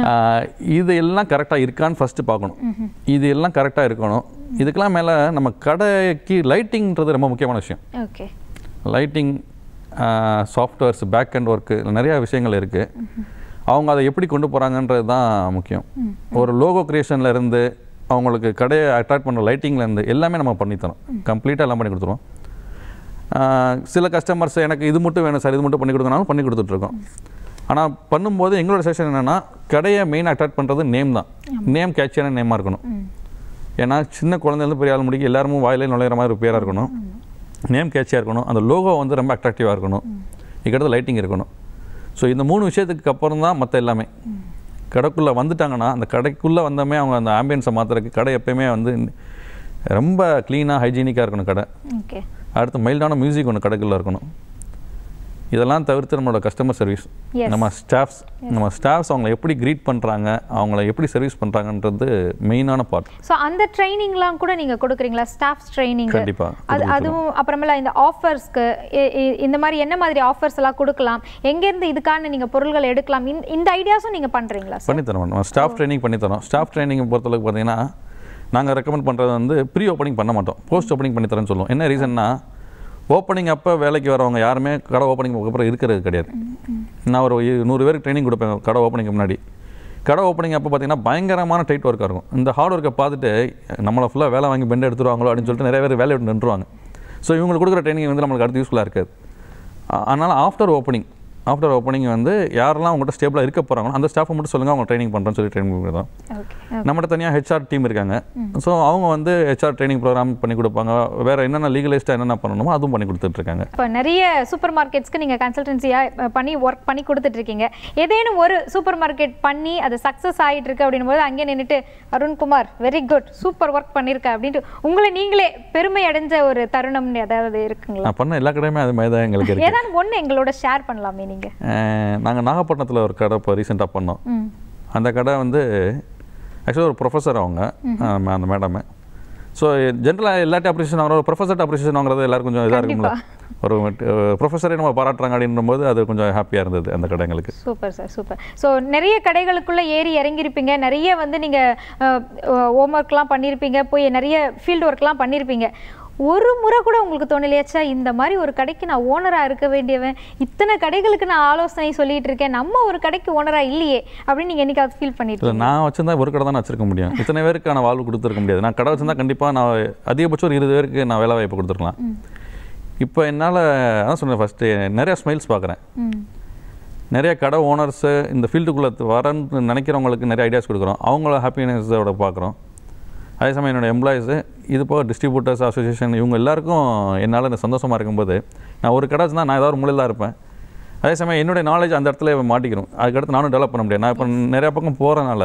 நான் இது எல்லாம் கரெக்டாக இருக்கான்னு ஃபஸ்ட்டு பார்க்கணும் இது எல்லாம் கரெக்டாக இருக்கணும் இதுக்கெல்லாம் மேலே நம்ம கடைக்கு லைட்டிங்கிறது ரொம்ப முக்கியமான விஷயம் okay lighting softwares back and work நிறையா விஷயங்கள் இருக்குது அவங்க அதை எப்படி கொண்டு போகிறாங்கன்றது தான் முக்கியம் ஒரு லோகோ இருந்து அவங்களுக்கு கடையை அட்ராக்ட் பண்ணுற லைட்டிங்லேருந்து எல்லாமே நம்ம பண்ணித்தரோம் கம்ப்ளீட்டாக எல்லாம் பண்ணி கொடுத்துருவோம் சில கஸ்டமர்ஸ் எனக்கு இது மட்டும் வேணும் சார் இது மட்டும் பண்ணி கொடுத்தனாலும் பண்ணி கொடுத்துட்ருக்கோம் ஆனால் பண்ணும்போது எங்களோட செஷன் என்னென்னா கடையை மெயினாக அட்ராக்ட் பண்ணுறது நேம் தான் நேம் கேட்சியான நேமாக இருக்கணும் ஏன்னா சின்ன குழந்தைலேருந்து பெரிய ஆள் முடிக்க எல்லாருமே வாயிலே நுழையிற மாதிரி ஒரு பேராக இருக்கணும் நேம் கேட்சியாக இருக்கணும் அந்த லோகோ வந்து ரொம்ப அட்ராக்டிவாக இருக்கணும் இதுக்கடுத்து லைட்டிங் இருக்கணும் ஸோ இந்த மூணு விஷயத்துக்கு அப்புறம் தான் மற்ற எல்லாமே கடைக்குள்ளே வந்துட்டாங்கன்னா அந்த கடைக்குள்ளே வந்தமே அவங்க அந்த ஆம்பியன்ஸை மாற்றுறதுக்கு கடை எப்பயுமே வந்து ரொம்ப க்ளீனாக ஹைஜீனிக்காக இருக்கணும் கடை அடுத்து மைல்டான மியூசிக் ஒன்று கடைகளில் இருக்கணும் இதெல்லாம் தவிர்த்து நம்மளோட கஸ்டமர் சர்வீஸ் நம்ம ஸ்டாஃப்ஸ் நம்ம ஸ்டாஃப்ஸ் அவங்களை எப்படி க்ரீட் பண்ணுறாங்க அவங்கள எப்படி சர்வீஸ் பண்ணுறாங்கன்றது மெயினான பார்ட் ஸோ அந்த ட்ரைனிங்லாம் கூட நீங்கள் கொடுக்குறீங்களா ஸ்டாஃப்ஸ் ட்ரைனிங் கண்டிப்பாக அது அதுவும் அப்புறமேல இந்த ஆஃபர்ஸ்க்கு இந்த மாதிரி என்ன மாதிரி ஆஃபர்ஸ் எல்லாம் கொடுக்கலாம் எங்கேருந்து இதுக்கான நீங்கள் பொருள்கள் எடுக்கலாம் இந்த ஐடியாஸும் நீங்கள் பண்ணுறீங்களா பண்ணித்தரோம் நம்ம ஸ்டாஃப் ட்ரைனிங் பண்ணித்தரோம் ஸ்டாஃப் ட்ரைனிங் பொறுத்தளவுக்கு பார்த்தீங்கன்னா நாங்கள் ரெக்கமெண்ட் பண்ணுறது வந்து ப்ரீ ஓப்பனிங் பண்ண மாட்டோம் போஸ்ட் ஓப்பனிங் பண்ணி தரேன் சொல்லுவோம் என்ன ரீசன்னா ஓப்பனிங் அப்போ வேலைக்கு வரவங்க யாருமே கடை ஓப்பனிங் அப்புறம் இருக்கிறது கிடையாது நான் ஒரு நூறு பேருக்கு ட்ரைனிங் கொடுப்பேன் கடை ஓப்பனிங் முன்னாடி கடை ஓப்பனிங் அப்போ பார்த்தீங்கன்னா பயங்கரமான டைட் ஒர்க்காக இருக்கும் இந்த ஹார்ட் ஒர்க்கை பார்த்துட்டு நம்மளை ஃபுல்லாக வேலை வாங்கி பெண்டை எடுத்துருவாங்களோ அப்படின்னு சொல்லிட்டு நிறைய பேர் வேலை விட்டு நின்றுவாங்க ஸோ இவங்களுக்கு கொடுக்குற ட்ரைனிங் வந்து நம்மளுக்கு அடுத்து யூஸ்ஃபுல்லாக இருக்காது அதனால் ஆஃப்டர் ஓப்பனிங் ஆஃப்டர் ஓப்பனிங் வந்து யாரெல்லாம் உங்கள்கிட்ட ஸ்டேபிளாக இருக்க போகிறாங்களோ அந்த ஸ்டாஃபை மட்டும் சொல்லுங்கள் அவங்க ட்ரைனிங் பண்ணுறேன்னு சொல்லி ட்ரைனிங் பண்ணுறதான் நம்மகிட்ட தனியாக ஹெச்ஆர் டீம் இருக்காங்க ஸோ அவங்க வந்து ஹெச்ஆர் ட்ரைனிங் ப்ரோக்ராம் பண்ணி கொடுப்பாங்க வேறு என்னென்ன லீகலைஸ்டாக என்னென்ன பண்ணணுமோ அதுவும் பண்ணி கொடுத்துட்ருக்காங்க இப்போ நிறைய சூப்பர் மார்க்கெட்ஸ்க்கு நீங்கள் கன்சல்டன்சியாக பண்ணி ஒர்க் பண்ணி கொடுத்துட்ருக்கீங்க ஏதேனும் ஒரு சூப்பர் மார்க்கெட் பண்ணி அது சக்ஸஸ் ஆகிட்டு இருக்கு அப்படின் போது அங்கே நின்றுட்டு Arunkumar very good super work பண்ணியிருக்க அப்படின்ட்டு உங்களை நீங்களே பெருமை அடைஞ்ச ஒரு தருணம்னு ஏதாவது இருக்குங்களா பண்ண எல்லா கடையுமே அது மாதிரி தான் எங்களுக்கு ஏதாவது ஒன்று எங்களோட ஷேர் பண்ணலாமே நாங்கள் நாகப்பட்டினத்தில் ஒரு கடை இப்போ ரீசெண்டாக பண்ணோம் அந்த கடை வந்து ஆக்சுவலாக ஒரு ப்ரொஃபஸர் அவங்க அந்த மேடமு ஸோ ஜென்ரலாக எல்லாத்தையும் அப்ரிசியேஷன் வாங்குற ஒரு ப்ரொஃபஸர்ட்ட அப்ரிசியேஷன் வாங்குறது எல்லாரும் கொஞ்சம் இதாக இருக்கும்ல ஒரு ப்ரொஃபஸரே நம்ம பாராட்டுறாங்க அப்படின்னும் போது அது கொஞ்சம் ஹாப்பியாக இருந்தது அந்த கடைங்களுக்கு சூப்பர் சார் சூப்பர் ஸோ நிறைய கடைகளுக்குள்ளே ஏறி இறங்கியிருப்பீங்க நிறைய வந்து நீங்கள் ஹோம் ஒர்க்லாம் பண்ணியிருப்பீங்க போய் நிறைய ஃபீல்டு ஒர்க்லாம் பண்ணியிருப்பீங்க ஒரு முறை கூட உங்களுக்கு தோணலையாச்சா இந்த மாதிரி ஒரு கடைக்கு நான் ஓனராக இருக்க வேண்டியவன் இத்தனை கடைகளுக்கு நான் ஆலோசனை சொல்லிட்டு இருக்கேன் நம்ம ஒரு கடைக்கு ஓனராக இல்லையே அப்படின்னு நீங்கள் என்றைக்காவது ஃபீல் பண்ணிட்டு நான் வச்சிருந்தா ஒரு கடை தான் வச்சிருக்க முடியும் இத்தனை பேருக்கு நான் வாழ்வு கொடுத்துருக்க முடியாது நான் கடை வச்சிருந்தா கண்டிப்பாக நான் அதிகபட்சம் ஒரு இருபது பேருக்கு நான் வேலை வாய்ப்பு கொடுத்துருக்கலாம் இப்போ என்னால் அதான் சொன்னேன் ஃபஸ்ட்டு நிறையா ஸ்மைல்ஸ் பார்க்குறேன் நிறைய கடை ஓனர்ஸு இந்த ஃபீல்டுக்குள்ளே வரன்னு நினைக்கிறவங்களுக்கு நிறைய ஐடியாஸ் கொடுக்குறோம் அவங்கள ஹாப்பினஸோட பார்க்குறோம் அதே சமயம் என்னோடய எம்ப்ளாயீஸ் இது போக டிஸ்ட்ரிபியூட்டர்ஸ் அசோசியேஷன் இவங்க எல்லாருக்கும் என்னால் எனக்கு சந்தோஷமாக இருக்கும்போது நான் ஒரு கடை தான் நான் ஏதாவது மூலையில் தான் இருப்பேன் அதே சமயம் என்னுடைய நாலேஜ் அந்த இடத்துல மாட்டிக்கிறோம் அதுக்கடுத்து நானும் டெவலப் பண்ண முடியாது நான் இப்போ நிறையா பக்கம் போகிறனால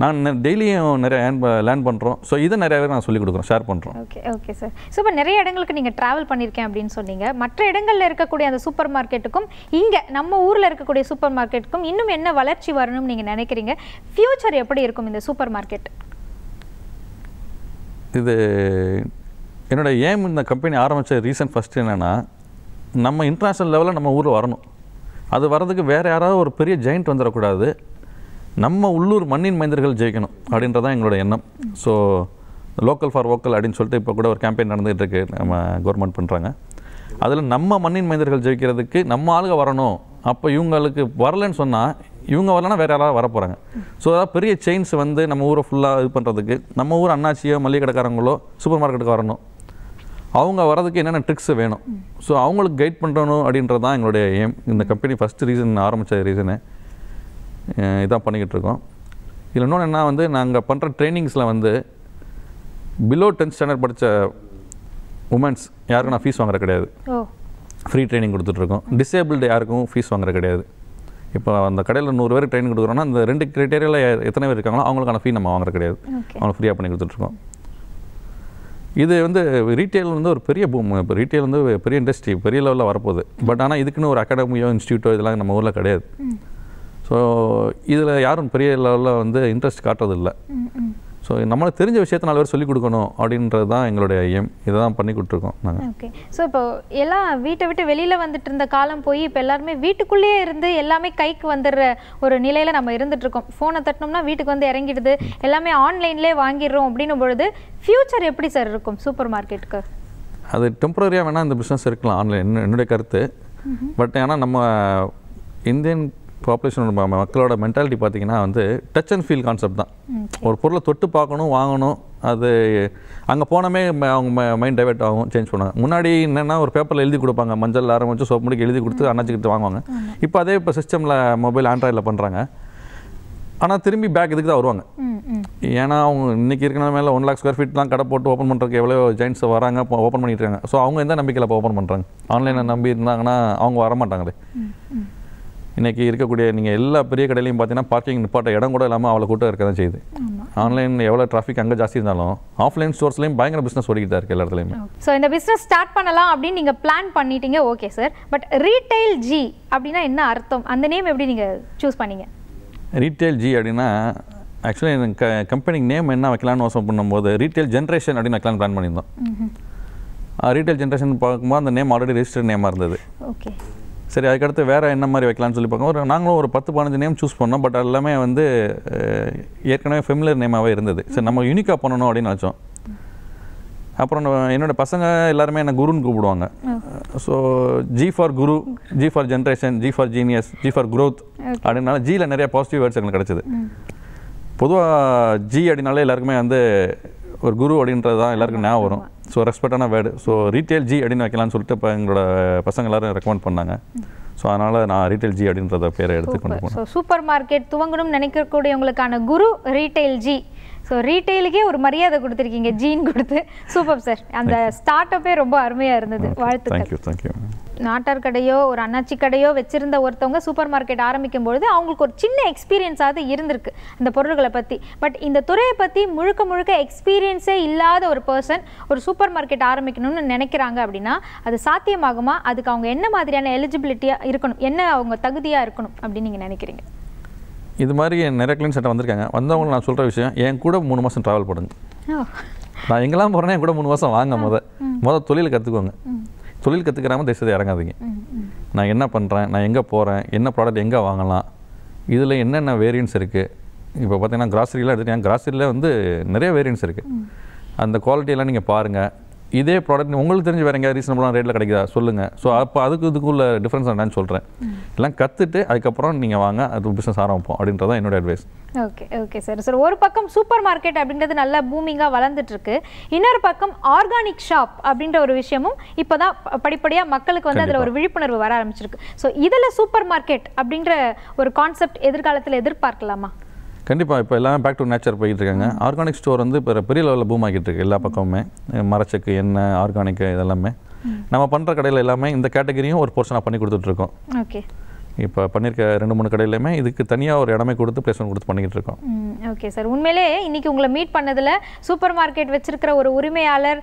நான் டெய்லியும் நிறைய லேர்ன் பண்ணுறோம் ஸோ இதை நிறைய பேர் நான் சொல்லிக் கொடுக்குறோம் ஷேர் பண்ணுறோம் ஓகே ஓகே சார் ஸோ இப்போ நிறைய இடங்களுக்கு நீங்கள் ட்ராவல் பண்ணியிருக்கேன் அப்படின்னு சொன்னீங்க மற்ற இடங்களில் இருக்கக்கூடிய அந்த சூப்பர் மார்க்கெட்டுக்கும் இங்கே நம்ம ஊரில் இருக்கக்கூடிய சூப்பர் மார்க்கெட்டுக்கும் இன்னும் என்ன வளர்ச்சி வரணும்னு நீங்கள் நினைக்கிறீங்க ஃப்யூச்சர் எப்படி இருக்கும் இந்த சூப்பர் மார்க்கெட் இது என்னோடய ஏம் இந்த கம்பெனி ஆரம்பித்த ரீசன் ஃபஸ்ட்டு என்னென்னா நம்ம இன்டர்நேஷ்னல் லெவலில் நம்ம ஊரில் வரணும் அது வர்றதுக்கு வேறு யாராவது ஒரு பெரிய ஜெயிண்ட் வந்துடக்கூடாது நம்ம உள்ளூர் மண்ணின் மைந்தர்கள் ஜெயிக்கணும் அப்படின்றதான் எங்களோட எண்ணம் ஸோ லோக்கல் ஃபார் ஓக்கல் அப்படின்னு சொல்லிட்டு இப்போ கூட ஒரு கேம்பெயின் நடந்துகிட்டு இருக்கு நம்ம கவர்மெண்ட் பண்ணுறாங்க அதில் நம்ம மண்ணின் மைந்தர்கள் ஜெயிக்கிறதுக்கு நம்ம ஆளுக வரணும் அப்போ இவங்களுக்கு வரலன்னு சொன்னால் இவங்க வரலன்னா வேறு யாராவது வர போகிறாங்க ஸோ அதாவது பெரிய செயின்ஸ் வந்து நம்ம ஊரை ஃபுல்லாக இது பண்ணுறதுக்கு நம்ம ஊர் அண்ணாச்சியோ மளிகை கடைக்காரங்களோ சூப்பர் மார்க்கெட்டுக்கு வரணும் அவங்க வரதுக்கு என்னென்ன ட்ரிக்ஸ் வேணும் ஸோ அவங்களுக்கு கைட் பண்ணணும் அப்படின்றது தான் எங்களுடைய எய்ம் இந்த கம்பெனி ஃபஸ்ட் ரீசன் ஆரம்பித்த ரீசனு இதான் பண்ணிக்கிட்டு இருக்கோம் இதில் இன்னொன்று என்ன வந்து நாங்கள் பண்ணுற ட்ரைனிங்ஸில் வந்து பிலோ டென்த் ஸ்டாண்டர்ட் படித்த உமன்ஸ் யாருக்கும் நான் ஃபீஸ் வாங்குற கிடையாது ஃப்ரீ ட்ரைனிங் கொடுத்துட்ருக்கோம் டிசேபிள்டு யாருக்கும் ஃபீஸ் வாங்குற கிடையாது இப்போ அந்த கடையில் நூறு பேருக்கு ட்ரைனிங் கொடுக்குறோம்னா அந்த ரெண்டு கிரைட்டேரியாவில் எத்தனை பேர் இருக்காங்களோ அவங்களுக்கான ஃபீ நம்ம வாங்குற கிடையாது அவங்களுக்கு ஃப்ரீயாக பண்ணி கொடுத்துட்ருக்கோம் இது வந்து ரீட்டெயில் வந்து ஒரு பெரிய பூம் இப்போ ரீட்டெயில் வந்து பெரிய இண்டஸ்ட்ரி பெரிய லெவலில் வரப்போகுது பட் ஆனால் இதுக்குன்னு ஒரு அகாடமியோ இன்ஸ்டியூட்டோ இதெல்லாம் நம்ம ஊரில் கிடையாது ஸோ இதில் யாரும் பெரிய லெவலில் வந்து இன்ட்ரெஸ்ட் காட்டுறதில்லை ஸோ நம்மளுக்கு தெரிஞ்ச விஷயத்த நாலு பேர் சொல்லிக் கொடுக்கணும் அப்படின்றது தான் எங்களுடைய ஐயம் இதை தான் பண்ணி கொடுத்துருக்கோம் நாங்கள் ஓகே ஸோ இப்போ எல்லாம் வீட்டை விட்டு வெளியில் வந்துட்டு இருந்த காலம் போய் இப்போ எல்லாருமே வீட்டுக்குள்ளேயே இருந்து எல்லாமே கைக்கு வந்துடுற ஒரு நிலையில் நம்ம இருக்கோம் ஃபோனை தட்டினோம்னா வீட்டுக்கு வந்து இறங்கிடுது எல்லாமே ஆன்லைன்லேயே வாங்கிடுறோம் அப்படின்னும் பொழுது ஃப்யூச்சர் எப்படி சார் இருக்கும் சூப்பர் மார்க்கெட்டுக்கு அது டெம்பரரியாக வேணால் இந்த பிஸ்னஸ் இருக்கலாம் ஆன்லைன் என்னுடைய கருத்து பட் ஆனால் நம்ம இந்தியன் பாப்புலேஷனோட மக்களோட மென்டாலிட்டி பார்த்தீங்கன்னா வந்து டச் அண்ட் ஃபீல் கான்செப்ட் தான் ஒரு பொருளை தொட்டு பார்க்கணும் வாங்கணும் அது அங்கே போனமே அவங்க மைண்ட் டைவெர்ட் ஆகும் சேஞ்ச் பண்ணுவாங்க முன்னாடி என்னென்னா ஒரு பேப்பரில் எழுதி கொடுப்பாங்க மஞ்சள் ஆரம்பிச்சு சோப்பு முடிக்கு எழுதி கொடுத்து அணைச்சிக்கிட்டு வாங்குவாங்க இப்போ அதே இப்போ சிஸ்டமில் மொபைல் ஆண்ட்ராய்டில் பண்ணுறாங்க ஆனால் திரும்பி பேக் இதுக்கு தான் வருவாங்க ஏன்னா அவங்க இன்றைக்கி இருக்கிற மேலே ஒன் லேக் ஸ்கொயர் ஃபீட்லாம் கடை போட்டு ஓப்பன் பண்ணுறதுக்கு எவ்வளோ ஜெயின்ஸ் வராங்க ஓப்பன் பண்ணிட்டு இருக்காங்க ஸோ அவங்க எந்த நம்பிக்கையில் இப்போ ஓப்பன் பண்ணுறாங்க ஆன்லைனில் நம்பி இருந்தாங்கன்னா அவங்க வரமாட்டாங்களே இன்றைக்கி இருக்கக்கூடிய நீங்கள் எல்லா பெரிய கடையிலையும் பார்த்தீங்கன்னா பார்க்கிங் நிப்பாட்ட இடம் கூட இல்லாமல் அவ்வளோ கூட்டம் இருக்க தான் செய்யுது ஆன்லைனில் எவ்வளோ டிராஃபிக் அங்கே ஜாஸ்தி இருந்தாலும் ஆஃப்லைன் ஸ்டோர்ஸ்லையும் பயங்கர பிஸ்னஸ் ஓடிக்கிட்டு இருக்குது எல்லா இடத்துலையுமே ஸோ இந்த பிஸ்னஸ் ஸ்டார்ட் பண்ணலாம் அப்படின்னு நீங்கள் பிளான் பண்ணிட்டீங்க okay sir but retail G அப்படின்னா என்ன அர்த்தம் அந்த நேம் எப்படி நீங்கள் சூஸ் பண்ணீங்க ரீட்டைல் ஜி அப்படின்னா ஆக்சுவலி எனக்கு கம்பெனிக்கு நேம் என்ன வைக்கலாம்னு வசம் பண்ணும்போது ரீட்டைல் ஜென்ரேஷன் அப்படின்னு வைக்கலாம்னு பிளான் பண்ணியிருந்தோம் ரீட்டைல் ஜென்ரேஷன் பார்க்கும்போது அந்த நேம் ஆல்ரெடி ரிஜிஸ்டர்ட் நேமாக இருந்தது ஓகே சரி அதுக்கடுத்து வேறு என்ன மாதிரி வைக்கலாம்னு சொல்லி பார்க்கோம் ஒரு நாங்களும் ஒரு பத்து பதினஞ்சு நேம் சூஸ் பண்ணோம் பட் எல்லாமே வந்து ஏற்கனவே ஃபெமிலியர் நேமாகவே இருந்தது சரி நம்ம யூனிக்காக பண்ணணும் அப்படின்னு நினச்சோம் அப்புறம் என்னோடய பசங்க எல்லாருமே என்ன குருன்னு கூப்பிடுவாங்க so G for guru G for generation G for genius G for growth அப்படின்னால ஜியில் நிறைய பாசிட்டிவ் வேர்ட்ஸ் எங்களுக்கு கிடச்சிது பொதுவாக ஜி அப்படின்னாலே எல்லாருக்குமே வந்து ஒரு குரு அப்படின்றது தான் எல்லாருக்கும் ஞாபகம் வரும் ஸோ ரெஸ்பெக்டான வேர்டு ஸோ ரீட்டெயில் ஜி அப்படின்னு வைக்கலாம்னு சொல்லிட்டு இப்போ எங்களோட பசங்க எல்லாரும் ரெக்கமெண்ட் பண்ணாங்க ஸோ அதனால் நான் ரீட்டெயில் ஜி அப்படின்றத பேரை கொண்டு போனோம் ஸோ சூப்பர் மார்க்கெட் துவங்கணும்னு நினைக்கக்கூடியவங்களுக்கான குரு ரீட்டெயில் ஜி ஸோ ரீட்டெயிலுக்கே ஒரு மரியாதை கொடுத்துருக்கீங்க ஜீன் கொடுத்து சூப்பர் சார் அந்த ஸ்டார்ட் அப்பே ரொம்ப அருமையாக இருந்தது வாழ்த்து தேங்க்யூ தேங்க்யூ நாட்டார் கடையோ ஒரு அண்ணாச்சி கடையோ வச்சுருந்த ஒருத்தவங்க சூப்பர் மார்க்கெட் ஆரம்பிக்கும் பொழுது அவங்களுக்கு ஒரு சின்ன எக்ஸ்பீரியன்ஸாவது இருந்திருக்கு இந்த பொருள்களை பற்றி பட் இந்த துறையை பற்றி முழுக்க முழுக்க எக்ஸ்பீரியன்ஸே இல்லாத ஒரு பர்சன் ஒரு சூப்பர் மார்க்கெட் ஆரம்பிக்கணும்னு நினைக்கிறாங்க அப்படின்னா அது சாத்தியமாகுமா அதுக்கு அவங்க என்ன மாதிரியான எலிஜிபிலிட்டியாக இருக்கணும் என்ன அவங்க தகுதியாக இருக்கணும் அப்படின்னு நீங்கள் நினைக்கிறீங்க இது மாதிரி நிறைய கிளீன் சட்டம் வந்திருக்காங்க வந்தவங்க நான் சொல்கிற விஷயம் என் கூட மூணு மாதம் ட்ராவல் பண்ணுங்க நான் எங்கெல்லாம் போகிறேன்னா என் கூட மூணு மாதம் வாங்க முத முத தொழில் கற்றுக்கோங்க தொழில் கற்றுக்கிறாமல் தேசத்தை இறங்காதீங்க நான் என்ன பண்ணுறேன் நான் எங்கே போகிறேன் என்ன ப்ராடக்ட் எங்கே வாங்கலாம் இதில் என்னென்ன வேரியன்ஸ் இருக்குது இப்போ பார்த்தீங்கன்னா கிராசரிலாம் எடுத்துகிட்டேன் கிராசரியில் வந்து நிறைய வேரியன்ஸ் இருக்குது அந்த குவாலிட்டியெல்லாம் நீங்கள் பாருங்கள் இதே ப்ராடக்ட் உங்களுக்கு தெரிஞ்சு வேறு எங்கேயா ரீசனபுளாக ரேட்டில் கிடைக்குதா சொல்லுங்கள் ஸோ அப்போ அதுக்கு இதுக்குள்ள டிஃப்ரென்ஸ் என்னன்னு சொல்கிறேன் எல்லாம் கற்றுட்டு அதுக்கப்புறம் நீங்கள் வாங்க அது பிஸ்னஸ் ஆரம்பிப்போம் அப்படின்றதான் என்னோட advice okay okay sir sir ஒரு பக்கம் சூப்பர் மார்க்கெட் அப்படின்றது நல்லா பூமிங்காக வளர்ந்துட்டுருக்கு இன்னொரு பக்கம் ஆர்கானிக் ஷாப் அப்படின்ற ஒரு விஷயமும் இப்போ தான் படிப்படியாக மக்களுக்கு வந்து அதில் ஒரு விழிப்புணர்வு வர ஆரம்பிச்சிருக்கு ஸோ இதில் சூப்பர் மார்க்கெட் அப்படின்ற ஒரு கான்செப்ட் எதிர்காலத்தில் எதிர்பார்க்கலாமா கண்டிப்பாக இப்போ எல்லாம் பேக் டு நேச்சர் போயிட்டு இருக்காங்க ஆர்கானிக் ஸ்டோர் வந்து இப்போ பெரிய லெவலில் பூம் ஆகிட்டு இருக்கு எல்லா பக்கமுமே மரச்சக்கு எண்ணெய் ஆர்கானிக் இதெல்லாமே நம்ம பண்ணுற கடையில் எல்லாமே இந்த கேட்டகரியும் ஒரு போர்ஷனாக பண்ணி கொடுத்துட்ருக்கோம் ஓகே இப்போ பண்ணியிருக்க ரெண்டு மூணு கடையிலுமே இதுக்கு தனியாக ஒரு இடமே கொடுத்து பிளேஸ்மெண்ட் கொடுத்து பண்ணிக்கிட்டு இருக்கோம் ஓகே சார் உண்மையிலே இன்றைக்கி உங்களை மீட் பண்ணதில் சூப்பர் மார்க்கெட் வச்சுருக்கிற ஒரு உரிமையாளர்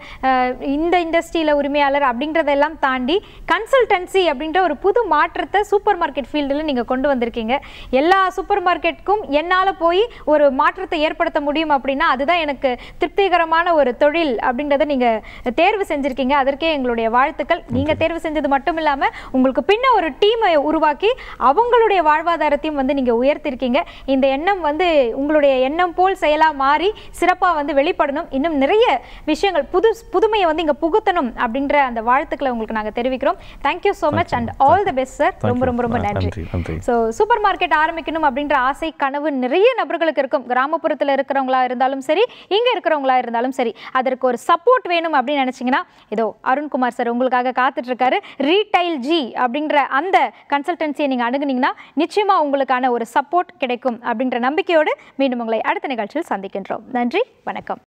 இந்த இண்டஸ்ட்ரியில் உரிமையாளர் அப்படின்றதெல்லாம் தாண்டி கன்சல்டன்சி அப்படின்ற ஒரு புது மாற்றத்தை சூப்பர் மார்க்கெட் ஃபீல்டில் நீங்கள் கொண்டு வந்திருக்கீங்க எல்லா சூப்பர் மார்க்கெட்டுக்கும் என்னால் போய் ஒரு மாற்றத்தை ஏற்படுத்த முடியும் அப்படின்னா அதுதான் எனக்கு திருப்திகரமான ஒரு தொழில் அப்படின்றத நீங்கள் தேர்வு செஞ்சுருக்கீங்க அதற்கே எங்களுடைய வாழ்த்துக்கள் நீங்கள் தேர்வு செஞ்சது மட்டும் இல்லாமல் உங்களுக்கு பின்ன ஒரு டீமை உருவாக்கி அவங்களுடைய வாழ்வாதாரத்தையும் வந்து நீங்கள் உயர்த்திருக்கீங்க இந்த எண்ணம் வந்து உங்களுடைய எண்ணம் போல் செயலாக மாறி சிறப்பாக வந்து வெளிப்படணும் இன்னும் நிறைய விஷயங்கள் புது புதுமையை வந்து இங்கே புகுத்தணும் அப்படின்ற அந்த வாழ்த்துக்களை உங்களுக்கு நாங்கள் தெரிவிக்கிறோம் thank you so much and all the best sir ரொம்ப ரொம்ப ரொம்ப நன்றி ஸோ சூப்பர் மார்க்கெட் ஆரம்பிக்கணும் அப்படின்ற ஆசை கனவு நிறைய நபர்களுக்கு இருக்கும் கிராமப்புறத்தில் இருக்கிறவங்களா இருந்தாலும் சரி இங்கே இருக்கிறவங்களா இருந்தாலும் சரி அதற்கு ஒரு சப்போர்ட் வேணும் அப்படின்னு நினச்சிங்கன்னா ஏதோ அருண்குமார் சார் உங்களுக்காக காத்துட்ருக்காரு ரீட்டைல் ஜி அப்படின்ற அந்த கன்சல்டன்சியை நீங்கள் நீங்கள் அணுகுனீங்கன்னா நிச்சயமாக உங்களுக்கான ஒரு சப்போர்ட் கிடைக்கும் அப்படின்ற நம்பிக்கையோடு மீண்டும் உங்களை அடுத்த நிகழ்ச்சியில் சந்திக்கின்றோம் நன்றி வணக்கம்